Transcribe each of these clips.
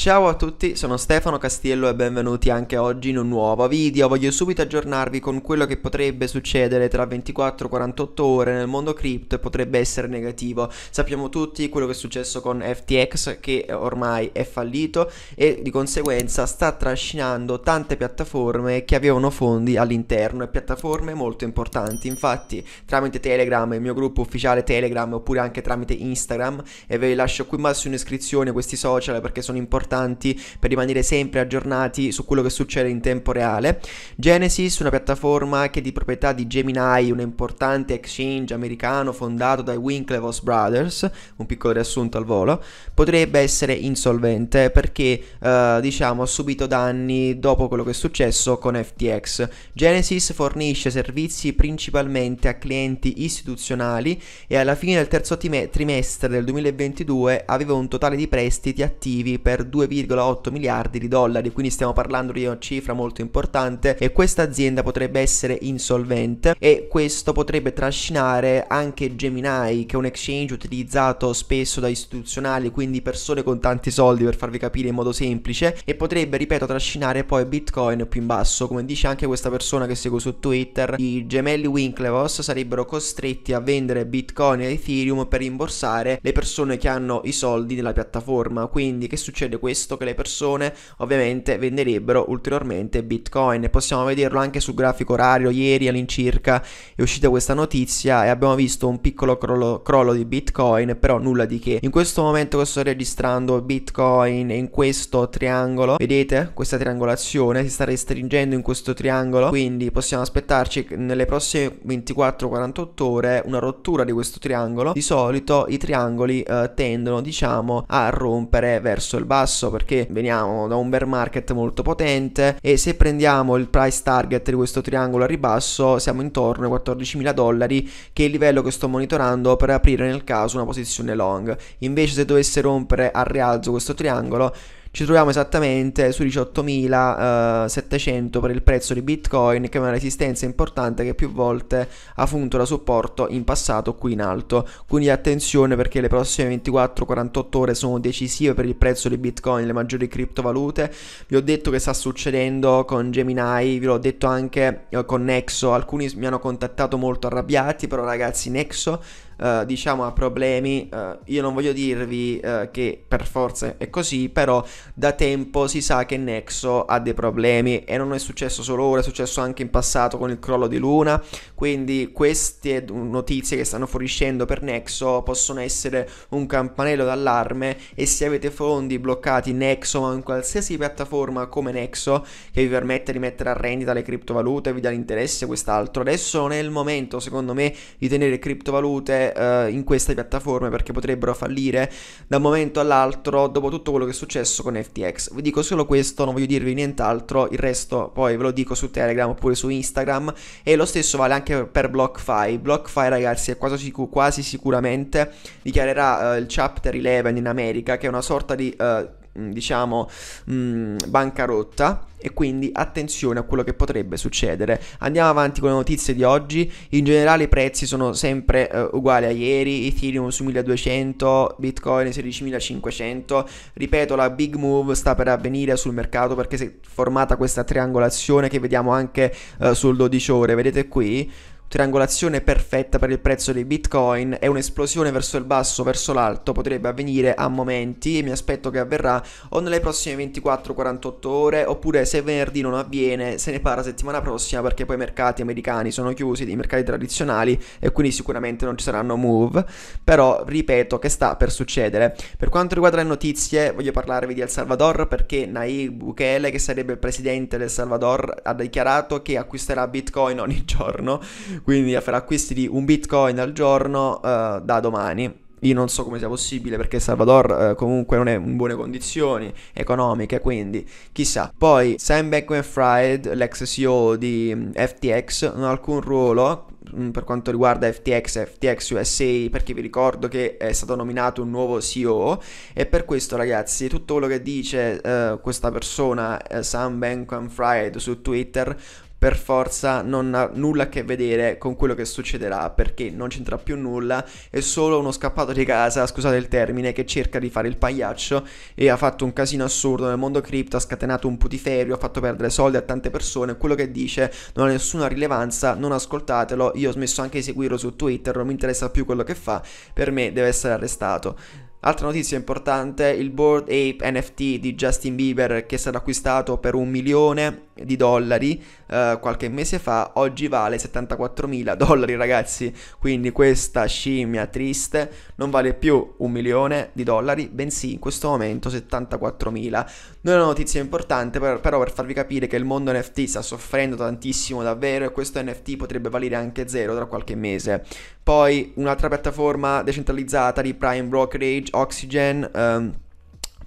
Ciao a tutti, sono Stefano Castiello e benvenuti anche oggi in un nuovo video. Voglio subito aggiornarvi con quello che potrebbe succedere tra 24 e 48 ore nel mondo cripto e potrebbe essere negativo. Sappiamo tutti quello che è successo con FTX che ormai è fallito e di conseguenza sta trascinando tante piattaforme che avevano fondi all'interno e piattaforme molto importanti. Infatti tramite Telegram, il mio gruppo ufficiale Telegram oppure anche tramite Instagram e ve li lascio qui in basso in descrizione questi social perché sono importanti importanti per rimanere sempre aggiornati su quello che succede in tempo reale. Genesis, una piattaforma che è di proprietà di Gemini, un importante exchange americano fondato dai Winklevoss Brothers, un piccolo riassunto al volo, potrebbe essere insolvente perché eh, diciamo ha subito danni dopo quello che è successo con FTX. Genesis fornisce servizi principalmente a clienti istituzionali e alla fine del terzo trimestre del 2022 aveva un totale di prestiti attivi per 2 2,8 miliardi di dollari, quindi stiamo parlando di una cifra molto importante e questa azienda potrebbe essere insolvente e questo potrebbe trascinare anche Gemini, che è un exchange utilizzato spesso da istituzionali, quindi persone con tanti soldi per farvi capire in modo semplice e potrebbe, ripeto, trascinare poi Bitcoin più in basso, come dice anche questa persona che seguo su Twitter, i gemelli Winklevoss sarebbero costretti a vendere Bitcoin e Ethereum per rimborsare le persone che hanno i soldi nella piattaforma. Quindi che succede questo? questo che le persone ovviamente venderebbero ulteriormente Bitcoin. E possiamo vederlo anche sul grafico orario, ieri all'incirca è uscita questa notizia e abbiamo visto un piccolo crollo, crollo di Bitcoin, però nulla di che. In questo momento che sto registrando Bitcoin in questo triangolo, vedete questa triangolazione si sta restringendo in questo triangolo, quindi possiamo aspettarci nelle prossime 24-48 ore una rottura di questo triangolo. Di solito i triangoli eh, tendono diciamo a rompere verso il basso basso perché veniamo da un bear market molto potente e se prendiamo il price target di questo triangolo a ribasso siamo intorno ai 14.000 dollari che è il livello che sto monitorando per aprire nel caso una posizione long. Invece se dovesse rompere al rialzo questo triangolo ci troviamo esattamente su 18.700 eh, per il prezzo di Bitcoin, che è una resistenza importante che più volte ha funto da supporto in passato qui in alto. Quindi attenzione perché le prossime 24-48 ore sono decisive per il prezzo di Bitcoin, le maggiori criptovalute. Vi ho detto che sta succedendo con Gemini, vi l'ho detto anche eh, con Nexo, alcuni mi hanno contattato molto arrabbiati, però ragazzi Nexo eh, diciamo ha problemi, eh, io non voglio dirvi eh, che per forza è così, però da tempo si sa che Nexo ha dei problemi e non è successo solo ora, è successo anche in passato con il crollo di Luna, quindi queste notizie che stanno fuoriuscendo per Nexo possono essere un campanello d'allarme e se avete fondi bloccati in Nexo o in qualsiasi piattaforma come Nexo che vi permette di mettere a rendita le criptovalute, vi dà l'interesse quest'altro, adesso non è il momento secondo me di tenere criptovalute fare eh, in queste piattaforme perché potrebbero fallire da un momento all'altro dopo tutto quello che è successo con FTX. Vi dico solo questo, non voglio dirvi nient'altro, il resto poi ve lo dico su Telegram oppure su Instagram e lo stesso vale anche per BlockFi. BlockFi ragazzi è quasi, sicur- quasi sicuramente dichiarerà eh, il Chapter 11 in America che è una sorta di... Eh, Mm, diciamo, mh, mm, bancarotta e quindi attenzione a quello che potrebbe succedere. Andiamo avanti con le notizie di oggi. In generale i prezzi sono sempre eh, uguali a ieri, Ethereum su 1200, Bitcoin 16500. Ripeto, la big move sta per avvenire sul mercato perché si è formata questa triangolazione che vediamo anche eh, sul 12 ore, vedete qui triangolazione perfetta per il prezzo dei bitcoin e un'esplosione verso il basso, verso l'alto potrebbe avvenire a momenti e mi aspetto che avverrà o nelle prossime 24-48 ore oppure se venerdì non avviene se ne parla settimana prossima perché poi i mercati americani sono chiusi, i mercati tradizionali e quindi sicuramente non ci saranno move, però ripeto che sta per succedere. Per quanto riguarda le notizie voglio parlarvi di El Salvador perché Nayib Bukele che sarebbe il presidente del Salvador ha dichiarato che acquisterà bitcoin ogni giorno quindi acquisti di un bitcoin al giorno uh, da domani. Io non so come sia possibile perché Salvador eh, comunque non è in buone condizioni economiche, quindi chissà. Poi Sam Bankman-Fried, l'ex CEO di mm, FTX, non ha alcun ruolo mm, per quanto riguarda FTX e FTX USA perché vi ricordo che è stato nominato un nuovo CEO e per questo ragazzi tutto quello che dice eh, questa persona eh, Sam Bankman-Fried su Twitter per forza non ha nulla a che vedere con quello che succederà perché non c'entra più nulla, è solo uno scappato di casa, scusate il termine, che cerca di fare il pagliaccio e ha fatto un casino assurdo nel mondo cripto, ha scatenato un putiferio, ha fatto perdere soldi a tante persone, quello che dice non ha nessuna rilevanza, non ascoltatelo, io ho smesso anche di seguirlo su Twitter, non mi interessa più quello che fa, per me deve essere arrestato. Altra notizia importante, il board ape NFT di Justin Bieber che sarà acquistato per un milione di dollari eh, qualche mese fa, oggi vale 74 mila dollari ragazzi, quindi questa scimmia triste non vale più un milione di dollari, bensì in questo momento 74 mila. Non è una notizia importante per, però per farvi capire che il mondo NFT sta soffrendo tantissimo davvero e questo NFT potrebbe valere anche zero tra qualche mese. Poi un'altra piattaforma decentralizzata di Prime Brokerage, Oxygen... Um,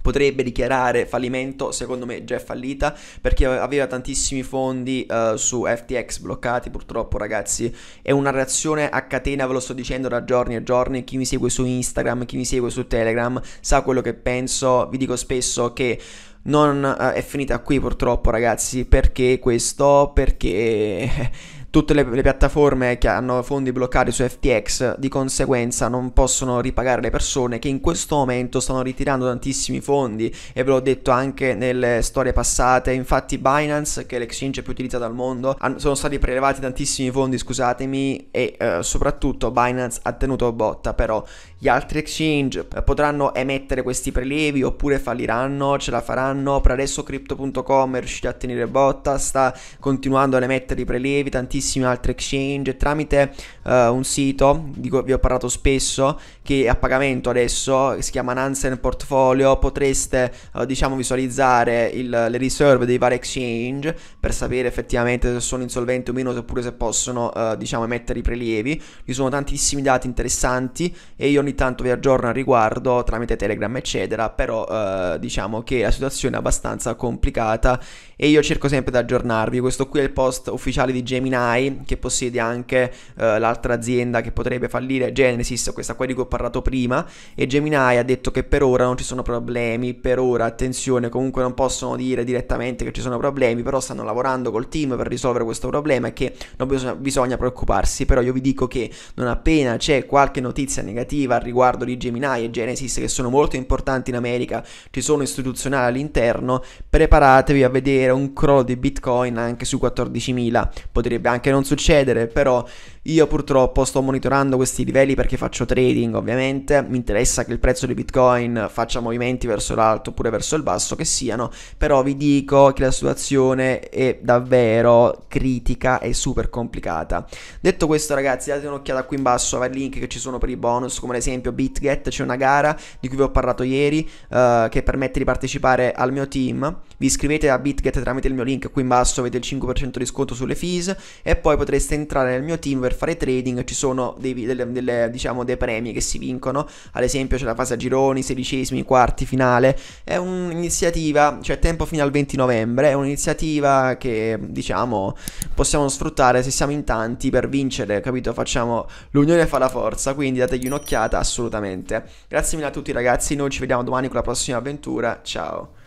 potrebbe dichiarare fallimento, secondo me già è fallita perché aveva tantissimi fondi uh, su FTX bloccati purtroppo ragazzi, è una reazione a catena, ve lo sto dicendo da giorni e giorni, chi mi segue su Instagram, chi mi segue su Telegram sa quello che penso, vi dico spesso che non uh, è finita qui purtroppo ragazzi, perché questo? Perché tutte le, le, piattaforme che hanno fondi bloccati su FTX di conseguenza non possono ripagare le persone che in questo momento stanno ritirando tantissimi fondi e ve l'ho detto anche nelle storie passate infatti Binance che è l'exchange più utilizzata al mondo hanno, sono stati prelevati tantissimi fondi scusatemi e eh, soprattutto Binance ha tenuto botta però gli altri exchange eh, potranno emettere questi prelievi oppure falliranno ce la faranno per adesso crypto.com è riuscito a tenere botta sta continuando ad emettere i prelievi tantissimi tantissimi altri exchange tramite eh, un sito di cui vi ho parlato spesso che è a pagamento adesso, si chiama Nansen Portfolio, potreste eh, diciamo visualizzare il, le riserve dei vari exchange per sapere effettivamente se sono insolventi o meno oppure se possono eh, diciamo emettere i prelievi. Ci sono tantissimi dati interessanti e io ogni tanto vi aggiorno al riguardo tramite Telegram eccetera, però eh, diciamo che la situazione è abbastanza complicata e io cerco sempre di aggiornarvi. Questo qui è il post ufficiale di Gemini che possiede anche eh, la l'altra azienda che potrebbe fallire Genesis, questa qua di cui ho parlato prima, e Gemini ha detto che per ora non ci sono problemi, per ora attenzione, comunque non possono dire direttamente che ci sono problemi, però stanno lavorando col team per risolvere questo problema e che non bisogna, bisogna preoccuparsi, però io vi dico che non appena c'è qualche notizia negativa al riguardo di Gemini e Genesis, che sono molto importanti in America, ci sono istituzionali all'interno, preparatevi a vedere un crollo di Bitcoin anche su 14.000, potrebbe anche non succedere, però io purtroppo sto monitorando questi livelli perché faccio trading, ovviamente, mi interessa che il prezzo di Bitcoin faccia movimenti verso l'alto oppure verso il basso che siano, però vi dico che la situazione è davvero critica e super complicata. Detto questo ragazzi, date un'occhiata qui in basso ai link che ci sono per i bonus, come ad esempio BitGet, c'è una gara di cui vi ho parlato ieri eh, che permette di partecipare al mio team. Vi iscrivete a BitGet tramite il mio link qui in basso, avete il 5% di sconto sulle fees e poi potreste entrare nel mio team per fare trading ci sono dei, delle, delle, diciamo, dei premi che si vincono, ad esempio c'è la fase a gironi, sedicesimi, quarti, finale, è un'iniziativa, cioè tempo fino al 20 novembre, è un'iniziativa che diciamo possiamo sfruttare se siamo in tanti per vincere, capito? Facciamo l'unione fa la forza, quindi dategli un'occhiata assolutamente. Grazie mille a tutti ragazzi, noi ci vediamo domani con la prossima avventura, ciao!